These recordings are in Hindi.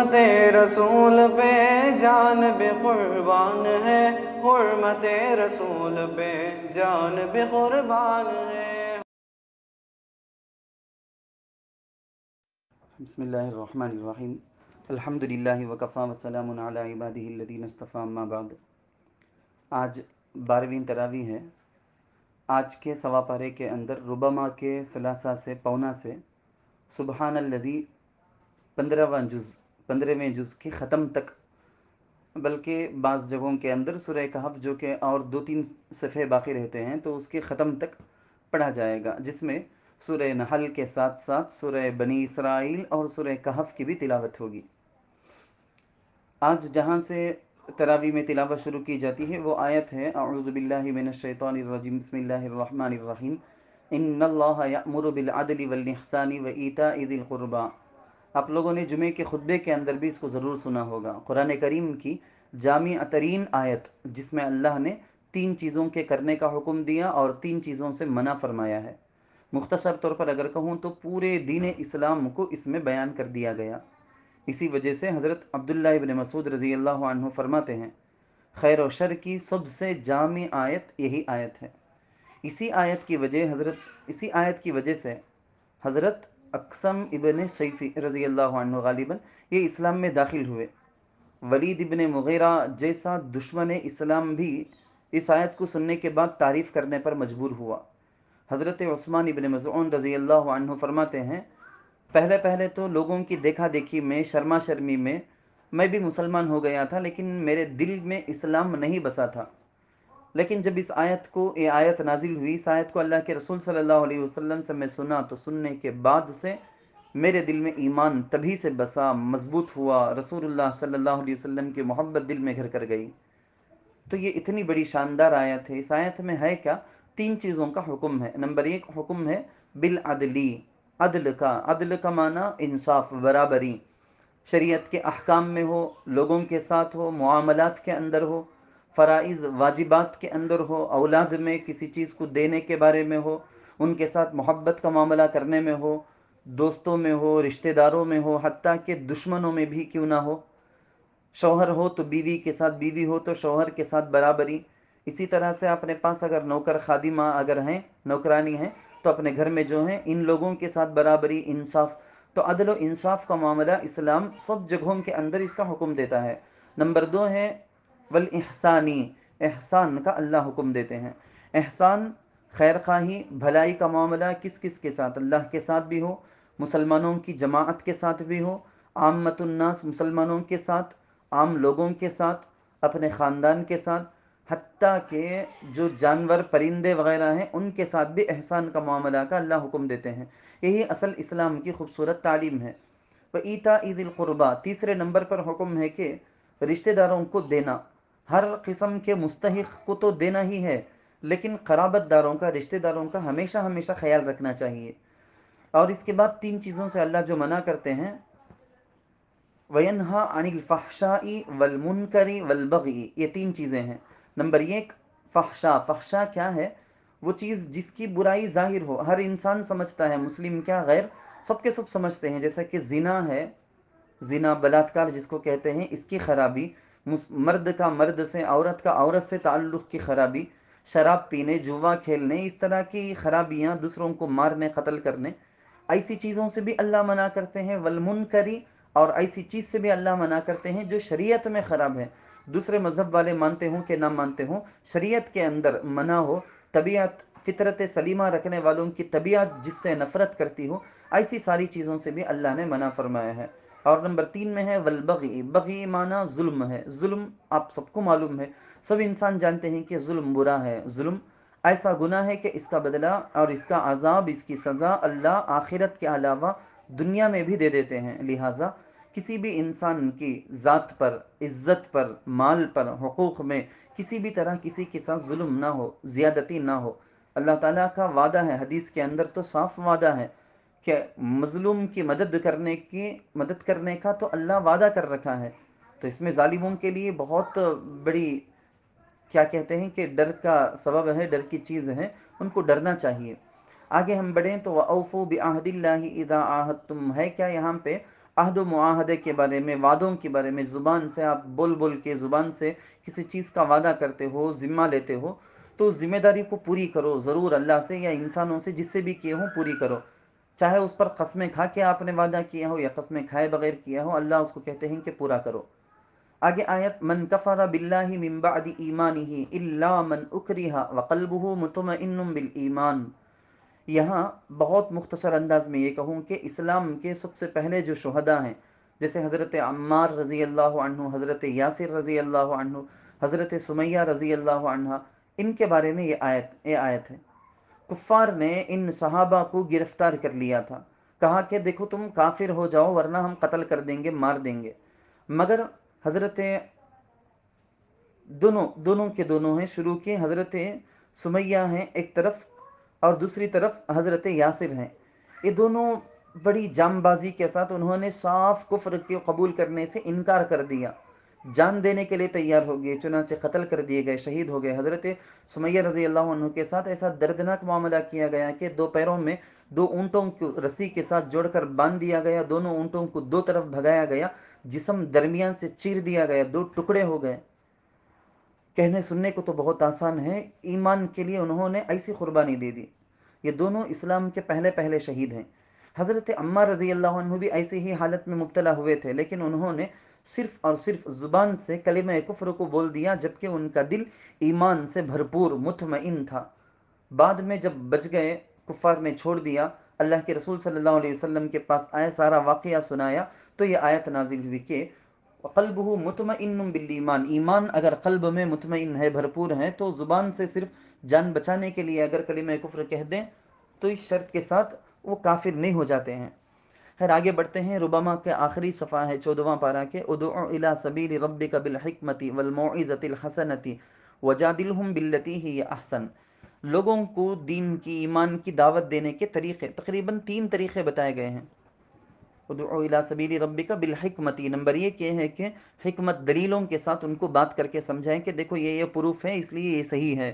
हुरमत रसूल पे जान बेकुर्बान है हुरमत रसूल पे जान बेकुर्बान है बसमीम अलहमदिल्ला वकफ़ा वसलम इबादीन अस्तफ़ाबाद आज बारहवीं तरावी है आज के सवा पारे के अंदर रुबमा के सलासा से पौना से सुबहानल्लदी पंद्रहवा जुज़ पंद्रहवें जुज़ के ख़त्म तक बल्कि बाज़ जगहों के अंदर सुरह कहफ जो कि और दो तीन सफ़े बाकी रहते हैं तो उसके ख़त्म तक पढ़ा जाएगा जिसमें सुरह नहल के साथ साथ सुरह बनी इसराइल और सुरह कहफ की भी तिलावत होगी आज जहाँ से तरावी में तिलावत शुरू की जाती है वो आयत है आउज़बिल्लिमिनशैतरजीम बसमीम इन बिलअदली वलसानी व ईता ईदिलक़ुरबा आप लोगों ने जुमे के खुतबे के अंदर भी इसको ज़रूर सुना होगा कुरान करीम की जामी अतरीन आयत जिसमें अल्लाह ने तीन चीज़ों के करने का हुक्म दिया और तीन चीज़ों से मना फरमाया है मुख्तसर तौर पर अगर कहूँ तो पूरे दीन इस्लाम को इसमें बयान कर दिया गया इसी वजह से हज़रत अब्दुल्ला इबन मसूद रज़ी अल्लाह फरमाते हैं खैर शर की सबसे जामी आयत यही आयत है इसी आयत की वजह हज़रत इसी आयत की वजह से हज़रत अक्सम इबन सैफ़ी रज़ी अल्लाबन ये इस्लाम में दाखिल हुए वलीद इबन मुगैरा जैसा दुश्मन इस्लाम भी इस आयत को सुनने के बाद तारीफ़ करने पर मजबूर हुआ हज़रत उस्मान इबन मज़ून रज़ी अल्लाह फरमाते हैं पहले पहले तो लोगों की देखा देखी में शर्मा शर्मी में मैं भी मुसलमान हो गया था लेकिन मेरे दिल में इस्लाम नहीं बसा था लेकिन जब इस आयत को ये आयत नाजिल हुई इस आयत को अल्लाह के रसूल सल्लल्लाहु अलैहि वसल्लम से मैं सुना तो सुनने के बाद से मेरे दिल में ईमान तभी से बसा मजबूत हुआ रसूलुल्लाह सल्लल्लाहु अलैहि वसल्लम की मोहब्बत दिल में घर कर गई तो ये इतनी बड़ी शानदार आयत है इस आयत में है क्या तीन चीज़ों का हुक्म है नंबर एक हुक्म है बिल अदली अदल का अदल का माना इंसाफ बराबरी शरीयत के अहकाम में हो लोगों के साथ हो मामलात के अंदर हो फ़राइज़ वाजिबात के अंदर हो औलाद में किसी चीज़ को देने के बारे में हो उनके साथ मोहब्बत का मामला करने में हो दोस्तों में हो रिश्तेदारों में हो हती के दुश्मनों में भी क्यों ना हो शौहर हो तो बीवी के साथ बीवी हो तो शौहर के साथ बराबरी इसी तरह से अपने पास अगर नौकर खादिमा अगर हैं नौकरानी हैं तो अपने घर में जो हैं इन लोगों के साथ बराबरी इंसाफ तो अदल इंसाफ का मामला इस्लाम सब जगहों के अंदर इसका हुक्म देता है नंबर दो है वल एहसानी एहसान का अल्लाह हुक्म देते हैं एहसान खैर खाही भलाई का मामला किस किस के साथ अल्लाह के साथ भी हो मुसलमानों की जमात के साथ भी हो आम मतन्नास मुसलमानों के साथ आम लोगों के साथ अपने ख़ानदान के साथ हती के जो जानवर परिंदे वगैरह हैं उनके साथ भी एहसान का मामला का अल्लाह हुक्म देते हैं यही असल इस्लाम की खूबसूरत तालीम है व ईता ईद तीसरे नंबर पर हुक्म है कि रिश्तेदारों को देना हर किस्म के मुस्तक को तो देना ही है लेकिन खराबत दारों का रिश्तेदारों का हमेशा हमेशा ख्याल रखना चाहिए और इसके बाद तीन चीज़ों से अल्लाह जो मना करते हैं वयनहा अनिलफ़ाशाई वलमुनकरी वलबगी ये तीन चीज़ें हैं नंबर एक फाहशा फाहशा क्या है वो चीज़ जिसकी बुराई जाहिर हो हर इंसान समझता है मुस्लिम क्या गैर सबके सब समझते हैं जैसा कि जिना है जिना बलात्कार जिसको कहते हैं इसकी खराबी मर्द का मर्द से औरत का औरत से ताल्लुक़ की खराबी शराब पीने जुआ खेलने इस तरह की खराबियाँ दूसरों को मारने कत्ल करने ऐसी चीज़ों से भी अल्लाह मना करते हैं वलमुन करी और ऐसी चीज़ से भी अल्लाह मना करते हैं जो शरीयत में ख़राब है दूसरे मज़हब वाले मानते हों कि ना मानते हों शरीयत के अंदर मना हो तबीयत फितरत सलीमा रखने वालों की तबीयत जिससे नफ़रत करती हो ऐसी सारी चीज़ों से भी अल्लाह ने मना फरमाया है और नंबर तीन में है वलबगी बगी माना जुल्म है जुल्म आप सबको मालूम है सब इंसान जानते हैं कि जुल्म बुरा है जुल्म ऐसा गुना है कि इसका बदला और इसका आज़ाब इसकी सज़ा अल्लाह आखिरत के अलावा दुनिया में भी दे देते हैं लिहाजा किसी भी इंसान की ज़ात पर इज़्ज़त पर माल पर हकूक़ में किसी भी तरह किसी के साथ जुल्म ना हो ज़्यादती ना हो अल्लाह ताला का वादा है हदीस के अंदर तो साफ़ वादा है कि मज़लूम की मदद करने की मदद करने का तो अल्लाह वादा कर रखा है तो इसमें ालिमों के लिए बहुत बड़ी क्या कहते हैं कि डर का सबब है डर की चीज़ है उनको डरना चाहिए आगे हम बढ़ें तो वफ़ू बहदिल्ला इदा आहद तुम है क्या यहाँ पे अहद माहदे के बारे में वादों के बारे में ज़ुबान से आप बोल बोल के ज़ुबान से किसी चीज़ का वादा करते हो ज़िम्मा लेते हो तो ज़िम्मेदारी को पूरी करो ज़रूर अल्लाह से या इंसानों से जिससे भी किए हों पूरी करो चाहे उस पर कस्में खा के आपने वादा किया हो या कस्में खाए बगैर किया हो अल्लाह उसको कहते हैं कि पूरा करो आगे आयत मन कफ़ारा बिल्ला मिम्बादी ईमान ही इल्ला मन उकरीहा वकलबह मतम बिल ईमान यहाँ बहुत मुख्तसर अंदाज में ये कहूँ कि इस्लाम के सबसे पहले जो शहदा हैं जैसे हज़रत अम्मार रज़ी अल्लाह हज़रत यासिर रज़ी अल्लाह हज़रत सुमैया रज़ी अल्लाह इनके बारे में ये आयत ये आयत है कुफार ने इन सहाबा को गिरफ्तार कर लिया था कहा कि देखो तुम काफिर हो जाओ वरना हम कत्ल कर देंगे मार देंगे मगर हज़रत दोनों दोनों के दोनों हैं शुरू के हज़रत सुमैया हैं एक तरफ और दूसरी तरफ हज़रत यासिर हैं ये दोनों बड़ी जामबाजी के साथ उन्होंने साफ कुफर के कबूल करने से इनकार कर दिया जान देने के लिए तैयार हो गए चुनाचे कत्ल कर दिए गए शहीद हो गए हज़रत सुमैया रजी अल्लाह के साथ ऐसा दर्दनाक मामला किया गया कि दो पैरों में दो ऊँटों को रस्सी के साथ जोड़कर बांध दिया गया दोनों ऊँटों को दो तरफ भगाया गया जिसम दरमियान से चीर दिया गया दो टुकड़े हो गए कहने सुनने को तो बहुत आसान है ईमान के लिए उन्होंने ऐसी कुर्बानी दे दी ये दोनों इस्लाम के पहले पहले शहीद हैं हज़रत अम्मा रज़ी अल्लाह भी ऐसी ही हालत में मुबतला हुए थे लेकिन उन्होंने सिर्फ और सिर्फ ज़ुबान से कलेम कुफर को बोल दिया जबकि उनका दिल ईमान से भरपूर मुतमिन था बाद में जब बच गए कुफार ने छोड़ दिया अल्लाह के रसूल सल्लल्लाहु अलैहि वसल्लम के पास आया सारा वाक़ सुनाया तो ये आयत नाजिल हुई कि कल्ब हो मुतमिन बिल्ली ईमान अगर कल्ब में मतमिन है भरपूर है तो ज़ुबान से सिर्फ जान बचाने के लिए अगर कलीम कुफर कह दें तो इस शर्त के साथ वो काफिर नहीं हो जाते हैं खैर आगे बढ़ते हैं रुबामा के आखिरी सफ़ा है चौदवा पारा के उदला सबीर रब कबिलमती वलमोज़तिलहसनती वजादिल हम बिल्लती ही अहसन लोगों को दीन की ईमान की दावत देने के तरीक़े तकरीबन तीन तरीक़े बताए गए हैं उदला सबीर रबी का बिलहकमती नंबर ये क्या है कि हमत दलीलों के साथ उनको बात करके समझाएं कि देखो ये ये प्रूफ है इसलिए ये सही है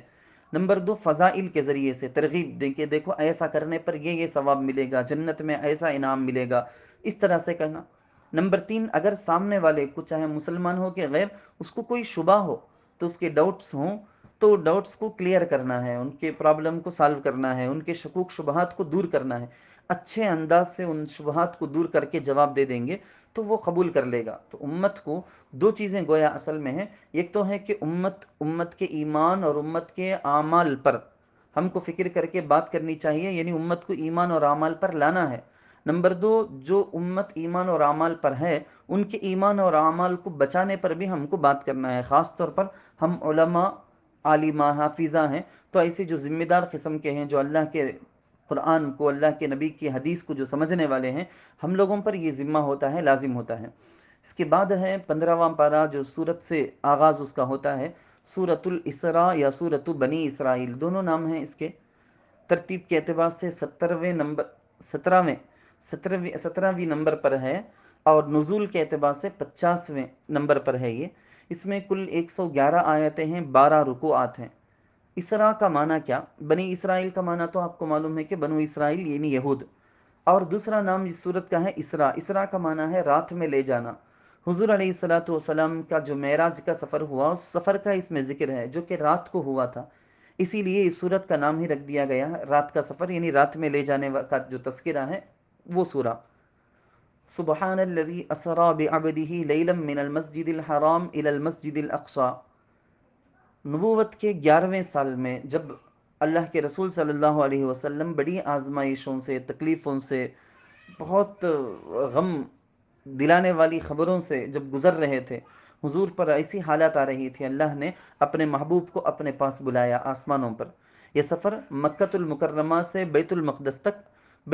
नंबर दो फ़ज़ाइल के ज़रिए से तरगीब दें कि देखो ऐसा करने पर ये ये सवाब मिलेगा जन्नत में ऐसा इनाम मिलेगा इस तरह से कहना नंबर तीन अगर सामने वाले को चाहे मुसलमान हो कि गैर उसको कोई शुबा हो तो उसके डाउट्स हों तो डाउट्स को क्लियर करना है उनके प्रॉब्लम को सॉल्व करना है उनके शकूक शुबहत को दूर करना है अच्छे अंदाज से उन शुबहत को दूर करके जवाब दे देंगे तो वो कबूल कर लेगा तो उम्मत को दो चीज़ें गोया असल में हैं एक तो है कि उम्मत उम्मत के ईमान और उम्मत के आमाल पर हमको फ़िक्र करके बात करनी चाहिए यानी उम्मत को ईमान और आमाल पर लाना है नंबर दो जो उम्मत ईमान और आमाल पर है उनके ईमान और आमाल को बचाने पर भी हमको बात करना है ख़ास तौर पर हम आलिमा हाफिज़ा हैं तो ऐसे जो ज़िम्मेदार किस्म के हैं जो अल्लाह के कुरान को अल्लाह के नबी की हदीस को जो समझने वाले हैं हम लोगों पर ये ज़िम्मा होता है लाजिम होता है इसके बाद है पंद्रहवा पारा जो सूरत से आगाज़ उसका होता है सूरतुल इसरा या सूरत बनी इसराइल दोनों नाम हैं इसके तरतीब के अतबार से सत्तरवें नंबर सत्रहवें सत्रहवीं सत्रहवीं नंबर पर है और नज़ुल के अतबार से पचासवें नंबर पर है ये इसमें कुल एक सौ ग्यारह आयतें हैं बारह रुको हैं इसरा का माना क्या बनी इसराइल का माना तो आपको मालूम है कि बनो इसराइल यानी यहूद और दूसरा नाम इस सूरत का है इसरा इसरा का माना है रात में ले जाना हुजूर सलाम का जो मेराज का सफ़र हुआ उस सफ़र का इसमें जिक्र है जो कि रात को हुआ था इसीलिए इस सूरत का नाम ही रख दिया गया है रात का सफ़र यानी रात में ले जाने का जो तस्करा है वो सूरा सुबहानल्लज़ी असरा बिअब्दिही लैलम मिनल मस्जिदिल हराम इलल मस्जिदिल अक्सा नबूवत के ग्यारहवें साल में जब अल्लाह के रसूल सल्लल्लाहु अलैहि वसल्लम बड़ी आजमाइशों से तकलीफ़ों से बहुत गम दिलाने वाली ख़बरों से जब गुज़र रहे थे हुजूर पर ऐसी हालत आ रही थी अल्लाह ने अपने महबूब को अपने पास बुलाया आसमानों पर यह सफ़र मक्तुलमकरमा से बैतुलमक़दस तक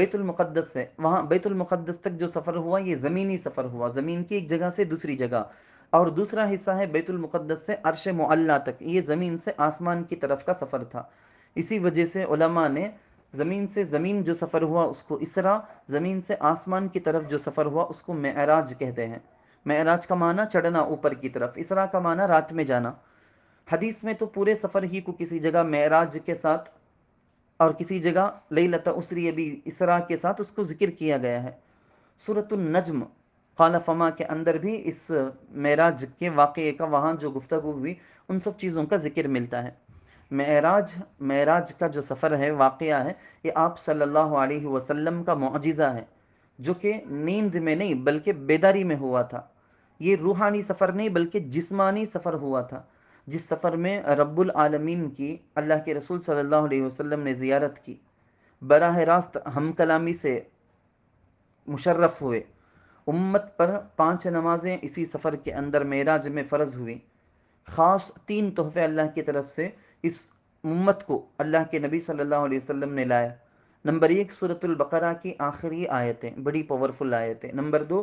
बैतुलमक़दस से वहाँ बैतुलमक़दस तक जो सफ़र हुआ ये ज़मीनी सफ़र हुआ ज़मीन की एक जगह से दूसरी जगह और दूसरा हिस्सा है बैतुल मुक़द्दस से अरश मुअल्ला तक ये ज़मीन से आसमान की तरफ का सफ़र था इसी वजह से उलमा ने ज़मीन से ज़मीन जो सफ़र हुआ उसको इसरा ज़मीन से आसमान की तरफ जो सफ़र हुआ उसको मेराज कहते हैं मेराज का माना चढ़ना ऊपर की तरफ इसरा का माना रात में जाना हदीस में तो पूरे सफ़र ही को किसी जगह मेराज के साथ और किसी जगह लई लता उसरी भी इसरा के साथ उसको जिक्र किया गया है सूरत नज्म खाला फमा के अंदर भी इस मेराज के वाक़े का वहाँ जो गुफ्तु हुई उन सब चीज़ों का जिक्र मिलता है मेराज मेराज का जो सफ़र है वाक़ है ये आप सल्लल्लाहु अलैहि वसल्लम का मुआजा है जो कि नींद में नहीं बल्कि बेदारी में हुआ था ये रूहानी सफ़र नहीं बल्कि जिस्मानी सफ़र हुआ था जिस सफ़र में रब्बुल आलमीन की अल्लाह के रसूल सल्लल्लाहु अलैहि वसल्लम ने ज़ियारत की बराह रास्त हम कलामी से मुशर्रफ हुए उम्मत पर पांच नमाजें इसी सफ़र के अंदर मेराज में फ़र्ज हुई ख़ास तीन तोहफे अल्लाह की तरफ से इस उम्मत को अल्लाह के नबी सल्लल्लाहु अलैहि वसल्लम ने लाया नंबर एक बकरा की आखिरी आयतें बड़ी पावरफुल आयतें नंबर दो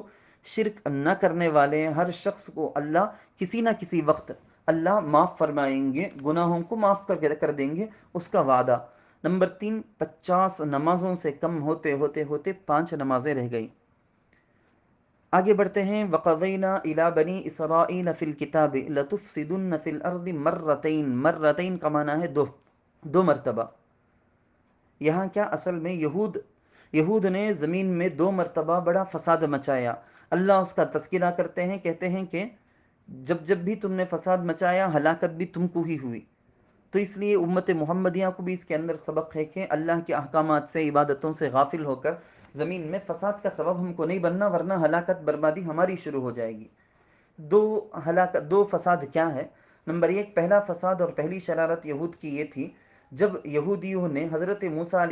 शिरक न करने वाले हर शख्स को अल्लाह किसी ना किसी वक्त अल्लाह माफ़ फरमाएंगे गुनाहों को माफ़ कर कर देंगे उसका वादा नंबर तीन पचास नमाज़ों से कम होते होते होते पांच नमाज़ें रह गई आगे बढ़ते हैं वक़वैना इला बनी इसराइल नफ़िल किताब लतुफ़ सिदुन नफ़िल अर्द मर्रतैन मर्रतैन का माना है दो दो मरतबा यहाँ क्या असल में यहूद यहूद ने ज़मीन में दो मरतबा बड़ा फसाद मचाया अल्लाह उसका तस्करा करते हैं कहते हैं कि जब जब भी तुमने फसाद मचाया हलाकत भी तुमको ही हुई तो इसलिए उम्मत मोहम्मदिया को भी इसके अंदर सबक है कि अल्लाह के अहकाम से इबादतों से गाफिल होकर ज़मीन में फसाद का सबब हमको नहीं बनना वरना हलाकत बर्बादी हमारी शुरू हो जाएगी दो हलाकत दो फसाद क्या है नंबर एक पहला फसाद और पहली शरारत यहूद की ये थी जब यहूदियों ने हज़रत मूसा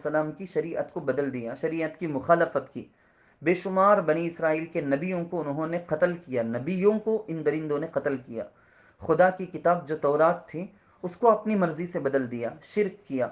सलाम की शरीयत को बदल दिया शरीयत की मुखालफत की बेशुमार बनी इसराइल के नबियों को उन्होंने कत्ल किया नबियों को इन दरिंदों ने कत्ल किया खुदा की किताब जो तौरात थी उसको अपनी मर्ज़ी से बदल दिया शिरक किया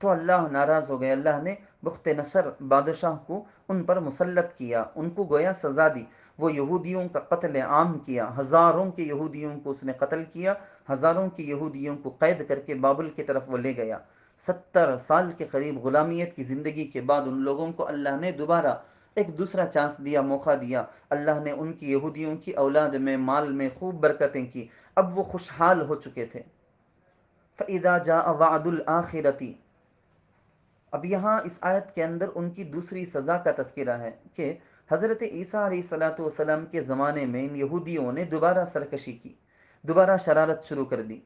तो अल्लाह नाराज़ हो गए अल्लाह ने बुख्त नसर बादशाह को उन पर मुसलत किया उनको गोया सज़ा दी वो यहूदियों का कत्ल आम किया हज़ारों के यहूदियों को उसने कत्ल किया हज़ारों के यहूदियों को कैद करके बाबुल की तरफ वो ले गया सत्तर साल के करीब ग़ुलामियत की ज़िंदगी के बाद उन लोगों को अल्लाह ने दोबारा एक दूसरा चांस दिया मौका दिया अल्लाह ने उनकी यहूदियों की औलाद में माल में खूब बरकतें की अब वो खुशहाल हो चुके थे फ़ैदा जा वादुल आखिरती अब यहाँ इस आयत के अंदर उनकी दूसरी सज़ा का तस्करा है कि हज़रत ईसा सलाम के ज़माने में इन यहूदियों ने दोबारा सरकशी की दोबारा शरारत शुरू कर दी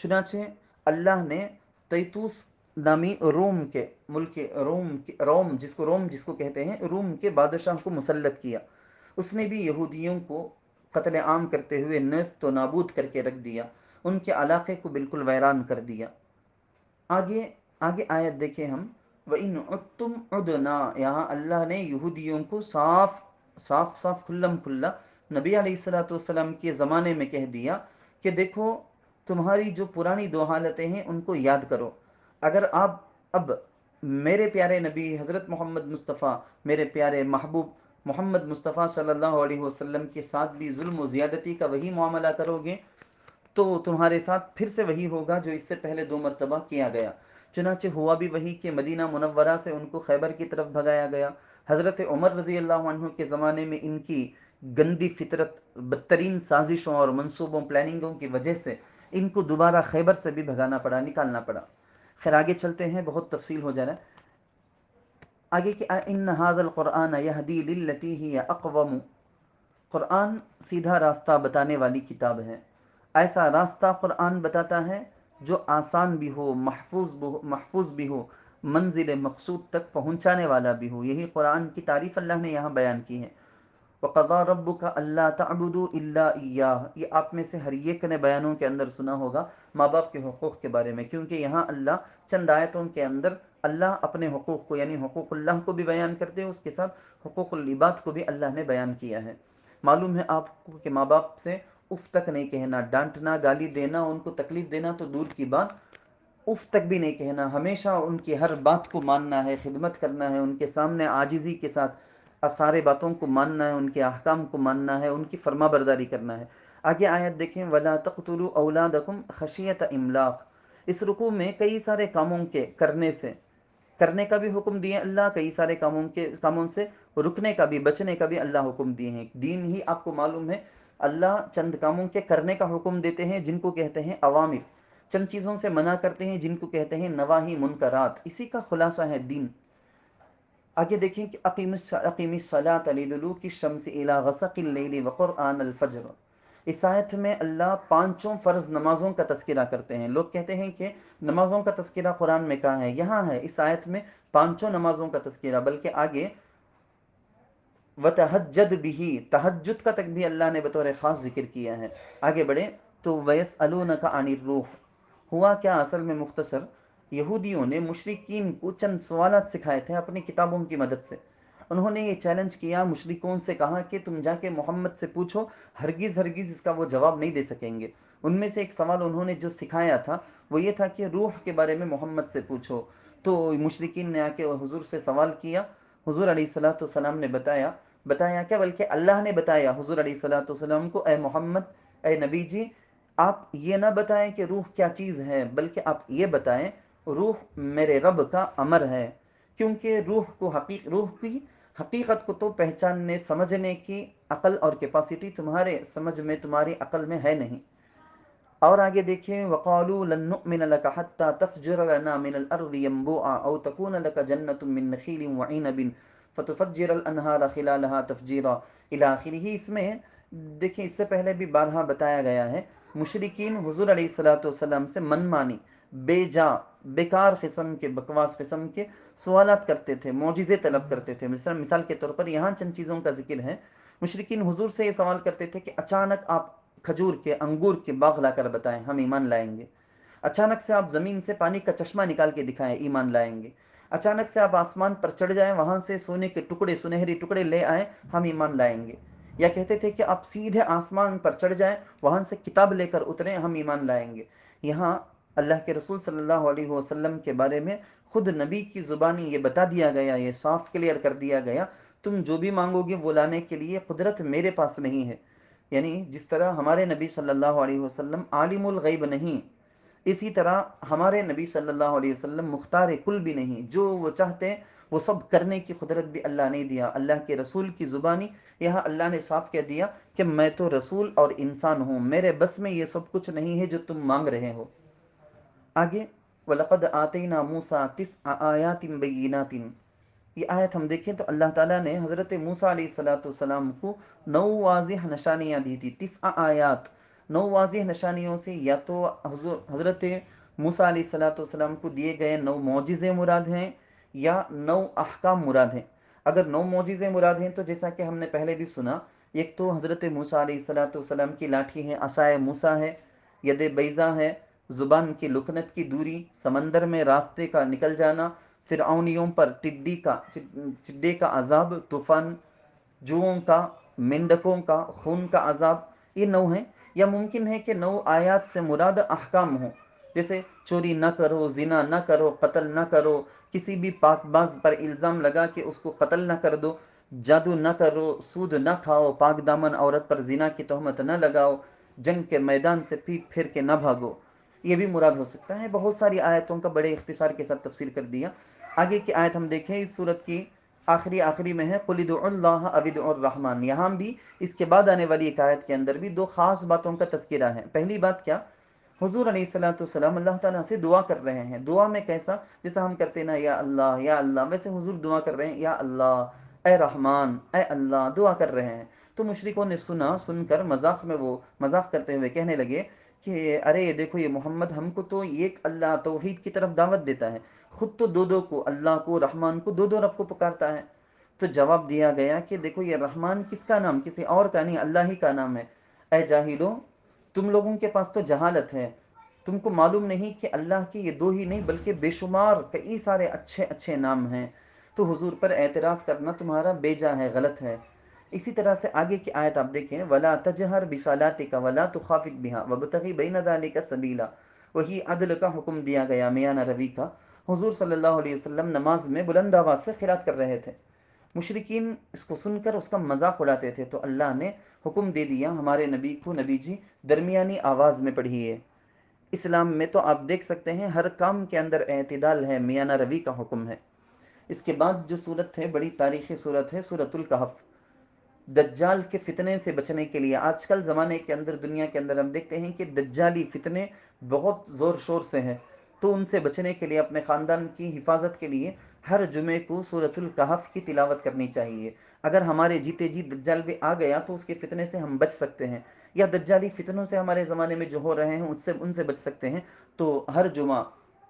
चुनाचे अल्लाह ने तैतूस नामी रोम के मुल्क रोम के रोम जिसको रोम जिसको कहते हैं रोम के बादशाह को मुसलत किया उसने भी यहूदियों को कत्ल आम करते हुए नस्त तो नाबूद करके रख दिया उनके इलाके को बिल्कुल वैरान कर दिया आगे आगे आयत देखें हम वही तुम उदना यहाँ अल्लाह ने यहूदियों को साफ साफ साफ खुल्लम खुल्ला नबी आलतम के ज़माने में कह दिया कि देखो तुम्हारी जो पुरानी दो हालतें हैं उनको याद करो अगर आप अब मेरे प्यारे नबी हज़रत मोहम्मद मुस्तफ़ा मेरे प्यारे महबूब मोहम्मद मुस्तफ़ा सल्लल्लाहु अलैहि वसल्लम के साथ भी जुल्म ज़्यादती का वही मामला करोगे तो तुम्हारे साथ फिर से वही होगा जो इससे पहले दो मरतबा किया गया चुनाचे हुआ भी वही कि मदीना मुनवरा से उनको खैबर की तरफ भगाया गया हज़रत उमर रजी अल्लाह के ज़माने में इनकी गंदी फितरत बदतरीन साजिशों और मनसूबों प्लानिंगों की वजह से इनको दोबारा खैबर से भी भगाना पड़ा निकालना पड़ा खैर आगे चलते हैं बहुत तफसील हो जा रहा है आगे कि इन हाजल क़ुरान यहदी लती ही अकवम क़ुरान सीधा रास्ता बताने वाली किताब है ऐसा रास्ता क़ुरान बताता है जो आसान भी हो महफूज महफूज भी हो मंजिल मकसूद तक पहुंचाने वाला भी हो यही कुरान की तारीफ अल्लाह ने यहाँ बयान की है वक़ा रब का अल्लाह तबुदुल्लाया ये आप में से हर एक ने बयानों के अंदर सुना होगा माँ बाप के हकूक़ के बारे में क्योंकि यहाँ अल्लाह चंद आयतों के अंदर अल्लाह अपने हकूक़ को यानी अल्लाह को भी बयान करते हैं उसके साथ हकूक़ुल्लिबात को भी अल्लाह ने बयान किया है मालूम है आपको कि माँ बाप से उफ तक नहीं कहना डांटना गाली देना उनको तकलीफ देना तो दूर की बात उफ तक भी नहीं कहना हमेशा उनकी हर बात को मानना है खिदमत करना है उनके सामने आजिज़ी के साथ सारे बातों को मानना है उनके अहकाम को मानना है उनकी फरमा बरदारी करना है आगे आयत देखें वला तकतुल औलादकुम खशियत इमलाक इस रुकू में कई सारे कामों के करने से करने का भी हुक्म दिए अल्लाह कई सारे कामों के कामों से रुकने का भी बचने का भी अल्लाह हुक्म दिए हैं दीन ही आपको मालूम है अल्लाह चंद कामों के करने का हुक्म देते हैं जिनको कहते हैं अवामिर चंद चीज़ों से मना करते हैं जिनको कहते हैं नवाही मुनकरात इसी का खुलासा है दीन आगे देखें कि अकीम सलात अलीदलू की शम्स इला गसकिल वक़ुरआन इस आयत में अल्लाह पांचों फ़र्ज़ नमाज़ों का तस्करा करते हैं लोग कहते हैं कि नमाज़ों का तस्करा कुरान में कहाँ है यहाँ है इस आयत में पांचों नमाज़ों का तस्करा बल्कि आगे व तहजद भी तहजद का तक भी अल्लाह ने बतौर ख़ास जिक्र किया है आगे बढ़े तो वयस अलून का आनिर रूह हुआ क्या असल में मुख्तसर यहूदियों ने मुशरकिन को चंद सवाल सिखाए थे अपनी किताबों की मदद से उन्होंने ये चैलेंज किया मुशरकों से कहा कि तुम जाके मोहम्मद से पूछो हरगिज़ हरगिज़ इसका वो जवाब नहीं दे सकेंगे उनमें से एक सवाल उन्होंने जो सिखाया था वो ये था कि रूह के बारे में मोहम्मद से पूछो तो मुशरकिन ने आके हुजूर से सवाल किया हजूर सलाम ने बताया बताया क्या बल्कि अल्लाह ने बताया हजूर अलीसलाम को ए मोहम्मद ए नबी जी आप ये ना बताएं कि रूह क्या चीज़ है बल्कि आप ये बताएं रूह मेरे रब का अमर है क्योंकि रूह को हकीक रूह की हकीकत को तो पहचानने समझने की अकल और कैपेसिटी तुम्हारे समझ में तुम्हारी अकल में है नहीं और आगे देखिए वकालू लन्नुमिन लक हत्ता तफजुर लना मिन अल अर्द औ तकून लक जन्नतु मिन नखील व इनबिन फ़तफ़जर इसमें देखिए इससे पहले भी बारह बताया गया है मुशरकिन हजूर सलाम से मनमानी बेजा बेकार किस्म के बकवास किस्म के सवाल करते थे मोजिज़े तलब करते थे मिसाल मिसाल के तौर पर यहाँ चंद चीज़ों का जिक्र है मुशरकिन हजूर से ये सवाल करते थे कि अचानक आप खजूर के अंगूर के बाग ला कर बताएं हम ईमान लाएंगे अचानक से आप ज़मीन से पानी का चश्मा निकाल के दिखाएं ईमान लाएंगे अचानक से आप आसमान पर चढ़ जाएं वहां से सोने के टुकड़े सुनहरी टुकड़े ले आए हम ईमान लाएंगे या कहते थे कि आप सीधे आसमान पर चढ़ जाएं वहां से किताब लेकर उतरें हम ईमान लाएंगे यहाँ अल्लाह के रसूल सल्लल्लाहु अलैहि वसल्लम के बारे में खुद नबी की ज़ुबानी ये बता दिया गया ये साफ क्लियर कर दिया गया तुम जो भी मांगोगे वो लाने के लिए कुदरत मेरे पास नहीं है यानी जिस तरह हमारे नबी सल्लल्लाहु अलैहि वसल्लम आलिमुल गैब नहीं इसी तरह हमारे नबी सल्लल्लाहु अलैहि वसल्लम मुख्तार कुल भी नहीं जो वो चाहते हैं वो सब करने की कुदरत भी अल्लाह ने दिया अल्लाह के रसूल की ज़ुबानी यह अल्लाह ने साफ कह दिया कि मैं तो रसूल और इंसान हूँ मेरे बस में ये सब कुछ नहीं है जो तुम मांग रहे हो आगे वलक़द आते ना मूसा तिस आयातिन बीनातिन ये आयत हम देखें तो अल्लाह ताला ने हज़रत मूसा सलाम को नौ वाज निशानियाँ दी थी तिस आयात नौ वाज नशानियों से या तो हज़रत मूसा सलाम को दिए गए नौ मोज़े मुराद हैं या नौ अहकाम मुराद हैं अगर नौ मोज़े मुराद हैं तो जैसा कि हमने पहले भी सुना एक तो हज़रत मूसा सलाम की लाठी है असाय मूसा है यद बैज़ा है ज़ुबान की लुकनत की दूरी समंदर में रास्ते का निकल जाना फिरौनियों पर टिड्डी का चिड्डे का अजाब तूफ़ान जुओं का मेंढकों का खून का अजाब ये नौ हैं या मुमकिन है कि नौ आयात से मुराद अहकाम हो जैसे चोरी ना करो जिना ना करो कत्ल ना करो किसी भी पाकबाज पर इल्ज़ाम लगा कि उसको कत्ल न कर दो जादू ना करो सूद ना खाओ पाक दामन औरत पर जिना की तहमत ना लगाओ जंग के मैदान से पीट फिर के ना भागो ये भी मुराद हो सकता है बहुत सारी आयतों का बड़े इख्तिसार के साथ तफसील कर दिया आगे की आयत हम देखें इस सूरत की आखिरी आखिरी में है कुलिदुल्लाह रहमान यहाँ भी इसके बाद आने वाली एकायत के अंदर भी दो ख़ास बातों का तस्करा है पहली बात क्या हजूर सलाम अल्लाह ताला से दुआ कर रहे हैं दुआ में कैसा जैसा हम करते ना या अल्लाह या अल्लाह वैसे हुजूर दुआ कर रहे हैं या अल्लाह ए रहमान ए अल्लाह दुआ कर रहे हैं तो मुशरकों ने सुना सुनकर मजाक में वो मजाक करते हुए कहने लगे कि अरे देखो ये मोहम्मद हमको तो एक अल्लाह तोहहीद की तरफ दावत देता है ख़ुद तो दो दो को अल्लाह को रहमान को दो दो रब को पुकारता है तो जवाब दिया गया कि देखो ये रहमान किसका नाम किसी और का नहीं अल्लाह ही का नाम है ऐ जाहिलो तुम लोगों के पास तो जहालत है तुमको मालूम नहीं कि अल्लाह के ये दो ही नहीं बल्कि बेशुमार कई सारे अच्छे अच्छे नाम हैं तो हुजूर पर एतराज़ करना तुम्हारा बेजा है गलत है इसी तरह से आगे की आयत आप देखें वला तजहर बिसालाते का वला तो खाफिक बिहा वबतगी बैन नदाले का सबीला वही अदल का हुक्म दिया गया मियाना रवि का हुजूर सल्लल्लाहु अलैहि वसल्लम नमाज में बुलंद आवाज़ से खिरात कर रहे थे मुशरकिन इसको सुनकर उसका मजाक उड़ाते थे तो अल्लाह ने हुक्म दे दिया हमारे नबी को नबी जी दरमियानी आवाज़ में पढ़िए इस्लाम में तो आप देख सकते हैं हर काम के अंदर अतदाल है मियाना रवि का हुक्म है इसके बाद जो सूरत है बड़ी तारीखी सूरत है सूरतुल कहफ़ दज्जाल के फितने से बचने के लिए आजकल ज़माने के अंदर दुनिया के अंदर हम देखते हैं कि दज्जाली फितने बहुत ज़ोर शोर से हैं तो उनसे बचने के लिए अपने ख़ानदान की हिफाजत के लिए हर जुमे को सूरतुल कहफ की तिलावत करनी चाहिए अगर हमारे जीते जी दज्जाल भी आ गया तो उसके फितने से हम बच सकते हैं या दज्जाली फितनों से हमारे ज़माने में जो हो रहे हैं उससे उनसे बच सकते हैं तो हर जुमा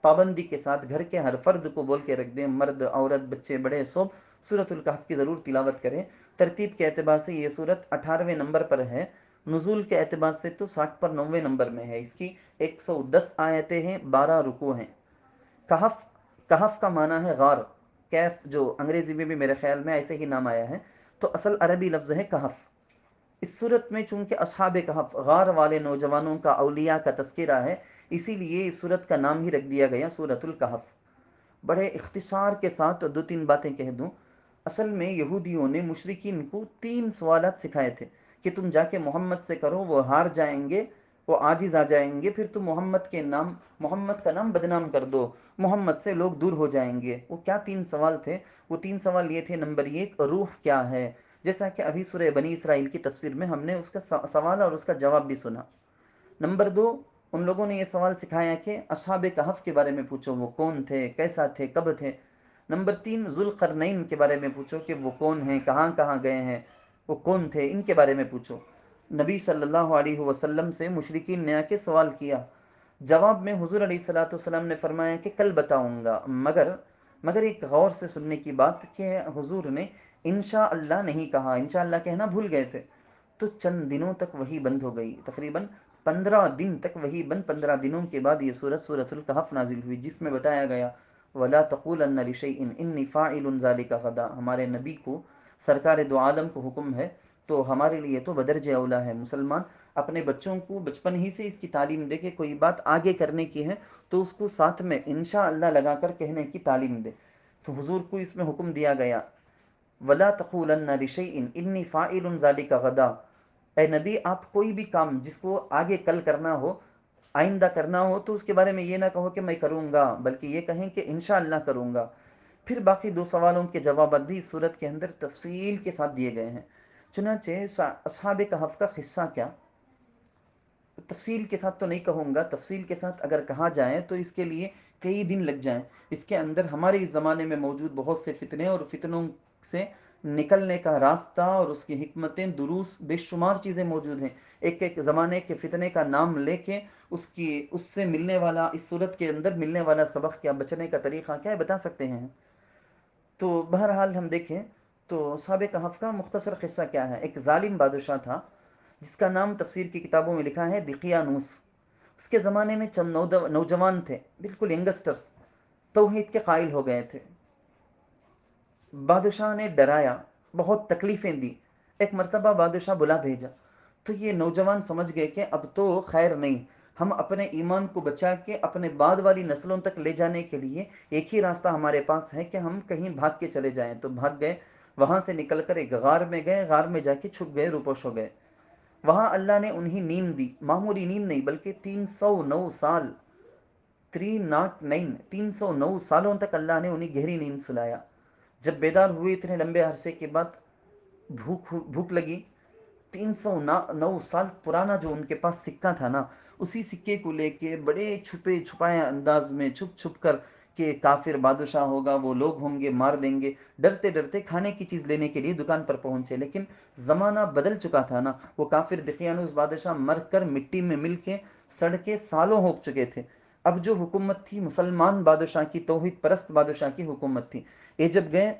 पाबंदी के साथ घर के हर फर्द को बोल के रख दें मर्द औरत बच्चे बड़े सब सूरतुल कहफ की ज़रूर तिलावत करें तरतीब के अतबार से ये सूरत अठारहवें नंबर पर है नजूल के अतबार से तो साठ पर नौवे नंबर में है इसकी एक सौ दस आयतें हैं बारह रुको हैं कहफ कहफ का माना है गार कैफ जो अंग्रेजी में भी मेरे ख्याल में ऐसे ही नाम आया है तो असल अरबी लफ्ज़ है कहफ इस सूरत में चूंकि अशाब कहफ गार वाले नौजवानों का अलिया का तस्करा है इसीलिए इस सूरत का नाम ही रख दिया गया सूरतुल कहफ बड़े इख्तिसार के साथ दो तीन बातें कह दूँ असल में यहूदियों ने मुशरकिन को तीन सवाल सिखाए थे कि तुम जाके मोहम्मद से करो वो हार जाएंगे वो आजिज आ जाएंगे फिर तुम मोहम्मद के नाम मोहम्मद का नाम बदनाम कर दो मोहम्मद से लोग दूर हो जाएंगे वो क्या तीन सवाल थे वो तीन सवाल ये थे नंबर एक रूह क्या है जैसा कि अभी सुरह बनी इसराइल की तफसीर में हमने उसका सवाल और उसका जवाब भी सुना नंबर दो उन लोगों ने ये सवाल सिखाया कि असाब कहफ के बारे में पूछो वो कौन थे कैसा थे कब थे नंबर तीन जुलकरनैन के बारे में पूछो कि वो कौन हैं कहाँ कहाँ गए हैं वो कौन थे इनके बारे में पूछो नबी सल्लल्लाहु अलैहि वसल्लम से मुशरकिन ने आके सवाल किया जवाब में हुजूर अलैहिस्सलाम ने फरमाया कि कल बताऊंगा मगर मगर एक गौर से सुनने की बात कि हुजूर ने इनशा अल्लाह नहीं कहा इनशाला अल्लाह कहना भूल गए थे तो चंद दिनों तक वही बंद हो गई तकरीबन पंद्रह दिन तक वही बंद पंद्रह दिनों के बाद ये सूरत सूरतुल कहफ नाजिल हुई जिसमें बताया गया वला तकुल इन इन्नी फ़ाइल ज़ालिका गदा हमारे नबी को सरकार दो आलम को हुक्म है तो हमारे लिए तो बदरज अवला है मुसलमान अपने बच्चों को बचपन ही से इसकी तालीम दे के कोई बात आगे करने की है तो उसको साथ में इनशा अल्लाह लगा कर कहने की तालीम दे तो हजूर को इसमें हुक्म दिया गया वला तकुल इन इन्नी फ़ाइल का गदा ए नबी आप कोई भी काम जिसको आगे कल करना हो आइंदा करना हो तो उसके बारे में ये ना कहो कि मैं करूँगा बल्कि ये कहें कि इन करूँगा फिर बाकी दो सवालों के जवाब भी सूरत के अंदर तफसील के साथ दिए गए हैं चुनाचे असहाब कहफ का हिस्सा क्या तफसील के साथ तो नहीं कहूँगा तफसील के साथ अगर कहा जाए तो इसके लिए कई दिन लग जाएं इसके अंदर हमारे इस ज़माने में मौजूद बहुत से फितने और फितनों से निकलने का रास्ता और उसकी हमतें दुरुस्त बेशुमार चीज़ें मौजूद हैं एक एक ज़माने के फितने का नाम लेके उसकी उससे मिलने वाला इस सूरत के अंदर मिलने वाला सबक क्या बचने का तरीक़ा क्या है बता सकते हैं तो बहरहाल हम देखें तो सबक हफ का मुख्तसर क़स्सा क्या है एक ालिम बादशाह था जिसका नाम तफसीर की किताबों में लिखा है दिकियानूस उसके ज़माने में चंद नौजवान थे बिल्कुल यंगस्टर्स तोहहीद के कायल हो गए थे बादशाह ने डराया बहुत तकलीफ़ें दी एक मरतबा बादशाह बुला भेजा तो ये नौजवान समझ गए कि अब तो खैर नहीं हम अपने ईमान को बचा के अपने बाद वाली नस्लों तक ले जाने के लिए एक ही रास्ता हमारे पास है कि हम कहीं भाग के चले जाएं तो भाग गए वहां से निकल कर एक गार में गए गार में जाके छुप गए रुपोश हो गए वहां अल्लाह ने उन्हें नींद दी मामूली नींद नहीं बल्कि तीन सौ नौ साल थ्री नाट नाइन तीन सौ नौ सालों तक अल्लाह ने उन्हें गहरी नींद सुनाया जब बेदार हुए इतने लंबे अरसे के बाद भूख भूख लगी तीन सौ नौ साल पुराना जो उनके पास सिक्का था ना उसी सिक्के को लेके बड़े छुपे छुपाए अंदाज में छुप छुप कर के काफिर बादशाह होगा वो लोग होंगे मार देंगे डरते डरते खाने की चीज़ लेने के लिए दुकान पर पहुंचे लेकिन ज़माना बदल चुका था ना वो काफिर दकियानुस बादशाह मर कर मिट्टी में मिल के सड़के सालों हो चुके थे अब जो हुकूमत थी मुसलमान बादशाह की तोहद परस्त बादशाह की हुकूमत थी ये जब गए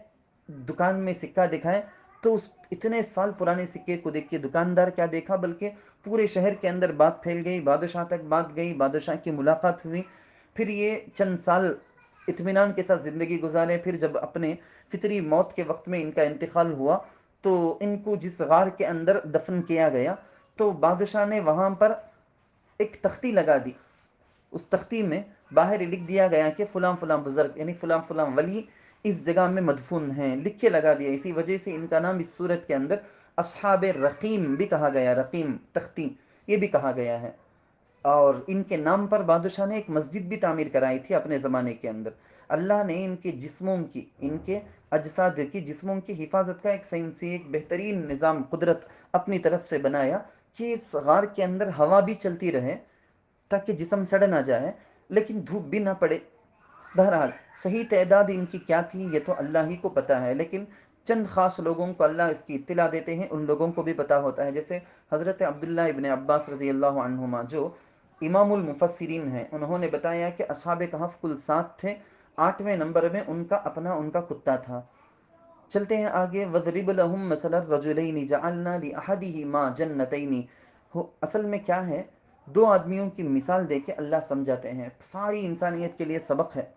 दुकान में सिक्का दिखाए तो उस इतने साल पुराने सिक्के को देख के दुकानदार क्या देखा बल्कि पूरे शहर के अंदर बात फैल गई बादशाह तक बात गई बादशाह की मुलाकात हुई फिर ये चंद साल इतमान के साथ ज़िंदगी गुजारे फिर जब अपने फितरी मौत के वक्त में इनका इंतकाल हुआ तो इनको जिस गार के अंदर दफन किया गया तो बादशाह ने वहाँ पर एक तख्ती लगा दी उस तख्ती में बाहर लिख दिया गया कि फ़लाम फ़लाम बुज़ुर्ग यानी फ़लाम फ़लाम वली इस जगह में मदफून हैं लिख के लगा दिया इसी वजह से इनका नाम इस सूरत के अंदर अब रकीम भी कहा गया रकीम तख्ती ये भी कहा गया है और इनके नाम पर बादशाह ने एक मस्जिद भी तामीर कराई थी अपने ज़माने के अंदर अल्लाह ने इनके जिस्मों की इनके अजसाद की जिस्मों की हिफाजत का एक साइंसी एक बेहतरीन निज़ाम कुदरत अपनी तरफ से बनाया कि इस गार के अंदर हवा भी चलती रहे ताकि जिसम सड़ ना जाए लेकिन धूप भी ना पड़े बहरहाल सही तदाद इनकी क्या थी ये तो अल्लाह ही को पता है लेकिन चंद ख़ास लोगों को अल्लाह इसकी इतला देते हैं उन लोगों को भी पता होता है जैसे हज़रत अब्दुल्ला इबन अब्बास रज़ी अल्लाहुमा जो इमामुलमुफसरीन हैं उन्होंने बताया कि असाब कहफ कुल सात थे आठवें नंबर में उनका अपना उनका कुत्ता था चलते हैं आगे वज़रबलहम मसल रजुलनी जल्ला अहदी माँ जन्नतनी असल में क्या है दो आदमियों की मिसाल दे के अल्लाह समझाते हैं सारी इंसानियत के लिए सबक है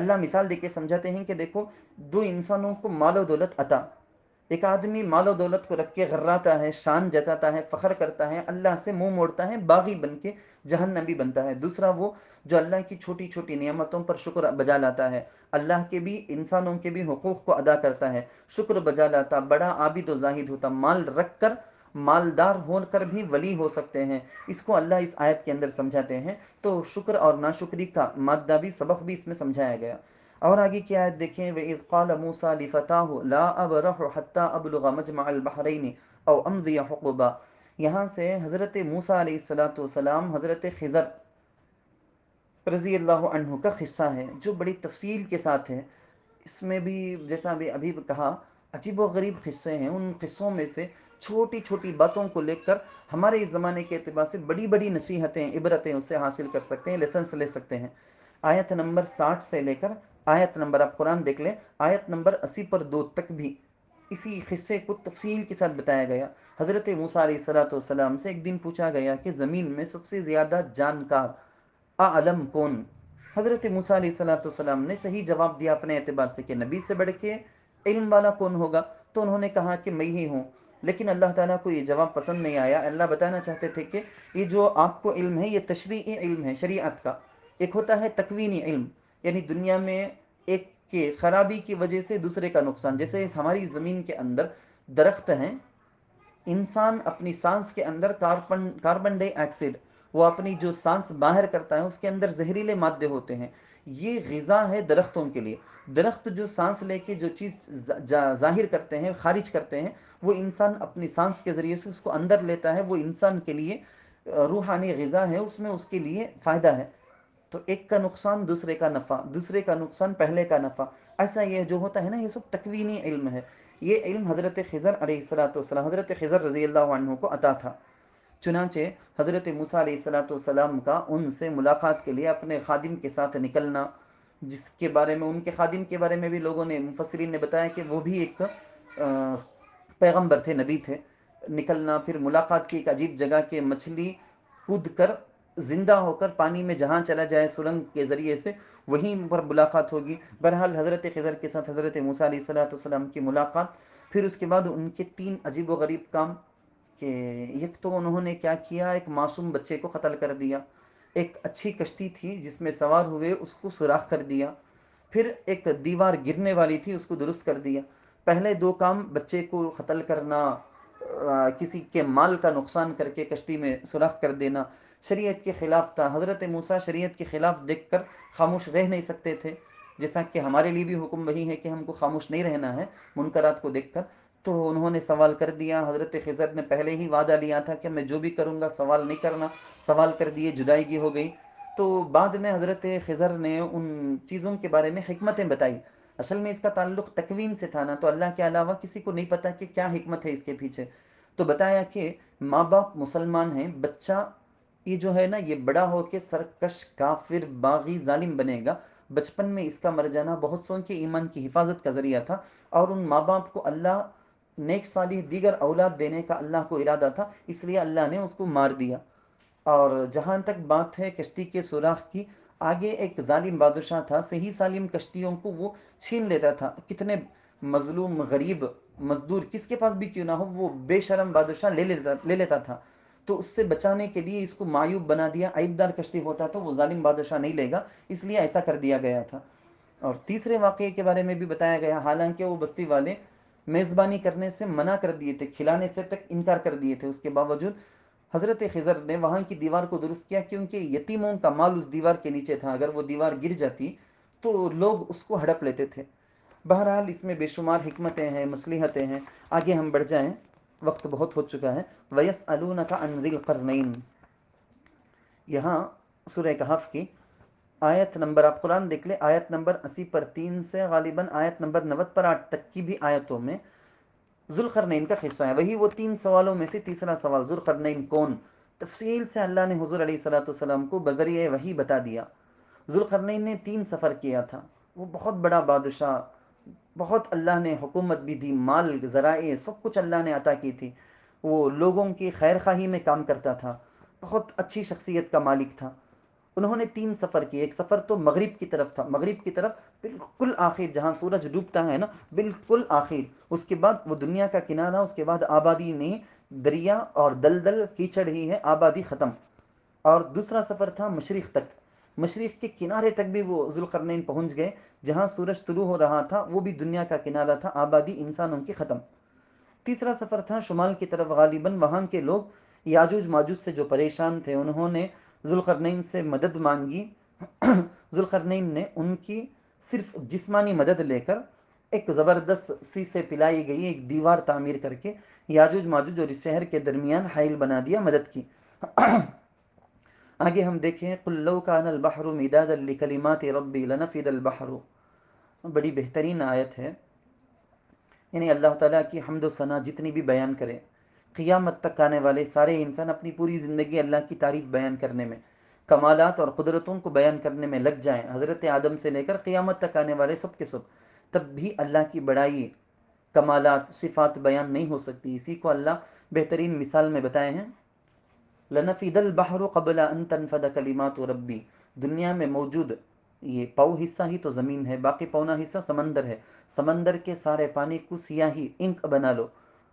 अल्लाह मिसाल दे के समझाते हैं कि देखो दो इंसानों को मालो दौलत अता एक आदमी मालो दौलत को रख के गर्राता है शान जताता है फ़ख्र करता है अल्लाह से मुंह मोड़ता है बागी बन के जहन्नबी बनता है दूसरा वो जो अल्लाह की छोटी छोटी नियमतों पर शुक्र बजा लाता है अल्लाह के भी इंसानों के भी हकूक़ को अदा करता है शुक्र बजा लाता बड़ा आबिद व जाहिद होता माल रख कर मालदार होकर भी वली हो सकते हैं इसको अल्लाह इस आयत के अंदर समझाते हैं तो शुक्र और नाशुक्री का मादा भी सबक भी इसमें समझाया गया और आगे की आयत देखें वे मूसा ला अब और यहाँ से हज़रत मूसा सलाम हज़रत खज़र रज़ी अल्लाह का ख़स्सा है जो बड़ी तफसील के साथ है इसमें भी जैसा भी अभी कहा अजीब व गरीब ख़स्से हैं उन किस्सों में से छोटी छोटी बातों को लेकर हमारे इस ज़माने के अतबार से बड़ी बड़ी नसीहतें इबरतें उससे हासिल कर सकते हैं लेसन ले सकते हैं आयत नंबर साठ से लेकर आयत नंबर आप कुरान देख लें आयत नंबर अस्सी पर दो तक भी इसी हिस्से को तफसील के साथ बताया गया हज़रत मूसम से एक दिन पूछा गया कि ज़मीन में सबसे ज़्यादा जानकार आलम कौन हज़रत मूसम ने सही जवाब दिया अपने एतबार से कि नबी से बढ़ के इल्म वाला कौन होगा तो उन्होंने कहा कि मैं ही हूँ लेकिन अल्लाह ताला को ये जवाब पसंद नहीं आया अल्लाह बताना चाहते थे कि ये जो आपको इल्म है ये तशरी इल्म है शरीयत का एक होता है तकवीनी इल्म यानी दुनिया में एक के खराबी की वजह से दूसरे का नुकसान जैसे हमारी ज़मीन के अंदर दरख्त हैं इंसान अपनी सांस के अंदर कार्बन कार्बन डाइऑक्साइड वो अपनी जो सांस बाहर करता है उसके अंदर जहरीले मादे होते हैं ये गज़ा है दरख्तों के लिए दरख्त जो सांस लेके जो चीज़ जा, जाहिर करते हैं खारिज करते हैं वो इंसान अपनी सांस के ज़रिए से उसको अंदर लेता है वो इंसान के लिए रूहानी गज़ा है उसमें उसके लिए फ़ायदा है तो एक का नुकसान दूसरे का नफ़ा दूसरे का नुकसान पहले का नफ़ा ऐसा ये जो होता है ना ये सब तकवीनी इल्म है ये इल्म हज़रत खज़र अलैहिस्सलाम हज़रत खज़र रज़ी अल्लाह को अता था चुनाचे हज़रत सलाम का उनसे मुलाकात के लिए अपने खादिम के साथ निकलना जिसके बारे में उनके खादिम के बारे में भी लोगों ने मुफसरीन ने बताया कि वो भी एक पैगम्बर थे नबी थे निकलना फिर मुलाकात की एक अजीब जगह के मछली कूद कर जिंदा होकर पानी में जहाँ चला जाए सुरंग के ज़रिए से वहीं पर मुलाकात होगी बहरहाल हज़रत खजर के साथ हज़रत मूसा सलाम की मुलाकात फिर उसके बाद उनके तीन अजीब व गरीब काम कि एक तो उन्होंने क्या किया एक मासूम बच्चे को कत्ल कर दिया एक अच्छी कश्ती थी जिसमें सवार हुए उसको सुराख कर दिया फिर एक दीवार गिरने वाली थी उसको दुरुस्त कर दिया पहले दो काम बच्चे को कत्ल करना किसी के माल का नुकसान करके कश्ती में सुराख कर देना शरीयत के ख़िलाफ़ था हज़रत मूसा शरीयत के ख़िलाफ़ देख कर खामोश रह नहीं सकते थे जैसा कि हमारे लिए भी हुक्म वही है कि हमको खामोश नहीं रहना है मुनकरात को देख कर तो उन्होंने सवाल कर दिया हज़रत खिज़र ने पहले ही वादा लिया था कि मैं जो भी करूँगा सवाल नहीं करना सवाल कर दिए जुदाईगी हो गई तो बाद में हज़रत खजर ने उन चीज़ों के बारे में हमतें बताई असल में इसका ताल्लुक तकवीन से था ना तो अल्लाह के अलावा किसी को नहीं पता कि क्या हमत है इसके पीछे तो बताया कि माँ बाप मुसलमान हैं बच्चा ये जो है ना ये बड़ा हो के सरकश काफिर बागी जालिम बनेगा बचपन में इसका मर जाना बहुत सौ के ईमान की हिफाजत का ज़रिया था और उन माँ बाप को अल्लाह नेक साली दीगर औलाद देने का अल्लाह को इरादा था इसलिए अल्लाह ने उसको मार दिया और जहाँ तक बात है कश्ती के सुराख की आगे एक जालिम बादशाह था सही सालिम कश्तियों को वो छीन लेता था कितने मजलूम गरीब मजदूर किसके पास भी क्यों ना हो वो बेशरम बादशाह ले लेता ले लेता था तो उससे बचाने के लिए इसको मायूब बना दिया आइबदार कश्ती होता तो वो जालिम बादशाह नहीं लेगा इसलिए ऐसा कर दिया गया था और तीसरे वाक़े के बारे में भी बताया गया हालांकि वो बस्ती वाले मेज़बानी करने से मना कर दिए थे खिलाने से तक इनकार कर दिए थे उसके बावजूद हज़रत खजर ने वहाँ की दीवार को दुरुस्त किया क्योंकि यतीमों का माल उस दीवार के नीचे था अगर वो दीवार गिर जाती तो लोग उसको हड़प लेते थे बहरहाल इसमें बेशुमार हमतें हैं मसलहतें हैं आगे हम बढ़ जाएं वक्त बहुत हो चुका है वयस अलून का अनजिल करनैन यहाँ सुरह कहाफ़ की आयत नंबर आप कुरान देख ले आयत नंबर अस्सी पर तीन से गालिबा आयत नंबर नब्बे पर आठ तक की भी आयतों में जुलकरनैन का हिस्सा है वही वो तीन सवालों में से तीसरा सवाल जुलकरनैन कौन तफसील से अल्लाह ने हजूर सलाम को बजरिए वही बता दिया जुलकरनैन ने तीन सफ़र किया था वो बहुत बड़ा बादशाह बहुत अल्लाह ने हुकूमत भी दी माल ज़राए सब कुछ अल्लाह ने अता की थी वो लोगों की खैर खाही में काम करता था बहुत अच्छी शख्सियत का मालिक था उन्होंने तीन सफ़र किए एक सफ़र तो मगरिब की तरफ था मगरिब की तरफ बिल्कुल आखिर जहाँ सूरज डूबता है ना बिल्कुल आखिर उसके बाद वो दुनिया का किनारा उसके बाद आबादी नहीं दरिया और दलदल कीचड़ ही है आबादी ख़त्म और दूसरा सफ़र था मशरक़ तक मशरक़ के किनारे तक भी वो जुलकरनैन पहुँच गए जहाँ सूरज तुलू हो रहा था वो भी दुनिया का किनारा था आबादी इंसानों की ख़त्म तीसरा सफ़र था शुमाल की तरफ गालिबा वहाँ के लोग याजूज माजूज से जो परेशान थे उन्होंने जुलकरनैन से मदद मांगी जुलकरनैन ने उनकी सिर्फ जिस्मानी मदद लेकर एक ज़बरदस्त सी से पिलाई गई एक दीवार तामीर करके याजुज माजुज और इस शहर के दरमियान हाइल बना दिया मदद की आगे हम देखें कुल्लो का मिदाद अली मिदादलिकलिमात रबी लनफिद बहरु बड़ी बेहतरीन आयत है यानी अल्लाह ताला की हमदो सना जितनी भी बयान करें क़ियामत तक आने वाले सारे इंसान अपनी पूरी ज़िंदगी अल्लाह की तारीफ़ बयान करने में कमालत और क़ुदरतों को बयान करने में लग जाएँ हज़रत आदम से लेकर क़ियामत तक आने वाले सब के सब तब भी अल्लाह की बड़ाई कमालत सिफात बयान नहीं हो सकती इसी को अल्लाह बेहतरीन मिसाल में बताए हैं लनफ़ीदल बहर कबला अन तनफद कलीमात रब्बी दुनिया में मौजूद ये पाओ हिस्सा ही तो ज़मीन है बाकी पौना हिस्सा समंदर है समंदर के सारे पानी को सियाही इंक बना लो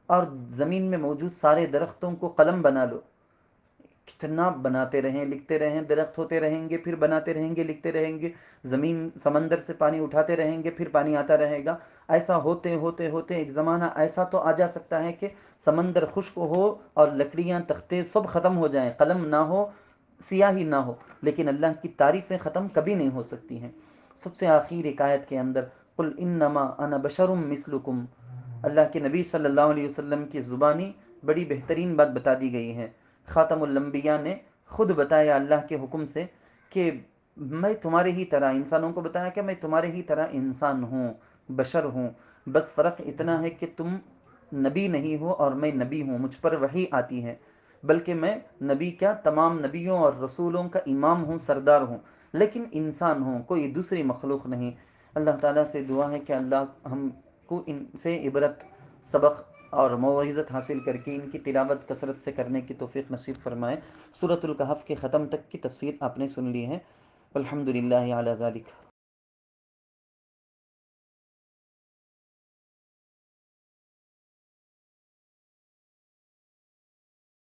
और ज़मीन में मौजूद सारे दरख्तों को कलम बना लो कितना बनाते रहें लिखते रहें दरख्त होते रहेंगे फिर बनाते रहेंगे लिखते रहेंगे ज़मीन समंदर से पानी उठाते रहेंगे फिर पानी आता रहेगा ऐसा होते होते होते एक ज़माना ऐसा तो आ जा सकता है कि समंदर खुश्क हो और लकड़ियाँ तख्ते सब ख़त्म हो जाएँ कलम ना हो सियाही ना हो लेकिन अल्लाह की तारीफ़ें ख़त्म कभी नहीं हो सकती हैं सबसे आखिर एकायत के अंदर कुल इन्नमा अना बशरुम मिसलुकुम अल्लाह के नबी सल्लल्लाहु अलैहि वसल्लम की ज़ुबानी बड़ी बेहतरीन बात बता दी गई है ख़ातमलम्बिया ने खुद बताया अल्लाह के हुक्म से कि मैं तुम्हारे ही तरह इंसानों को बताया कि मैं तुम्हारे ही तरह इंसान हूँ बशर हूँ बस फ़र्क इतना है कि तुम नबी नहीं हो और मैं नबी हूँ मुझ पर वही आती है बल्कि मैं नबी क्या तमाम नबियों और रसूलों का इमाम हूँ सरदार हूँ लेकिन इंसान हूँ कोई दूसरी मखलूक नहीं अल्लाह ताला से दुआ है कि अल्लाह हम को इनसे इबरत सबक और मोजत हासिल करके इनकी तिलावत कसरत से करने की तोफ़ी नसीब फरमाएँ सूरतुल्कहफ़ के ख़त्म तक की तफसीर आपने सुन ली है अलहमदिल्ला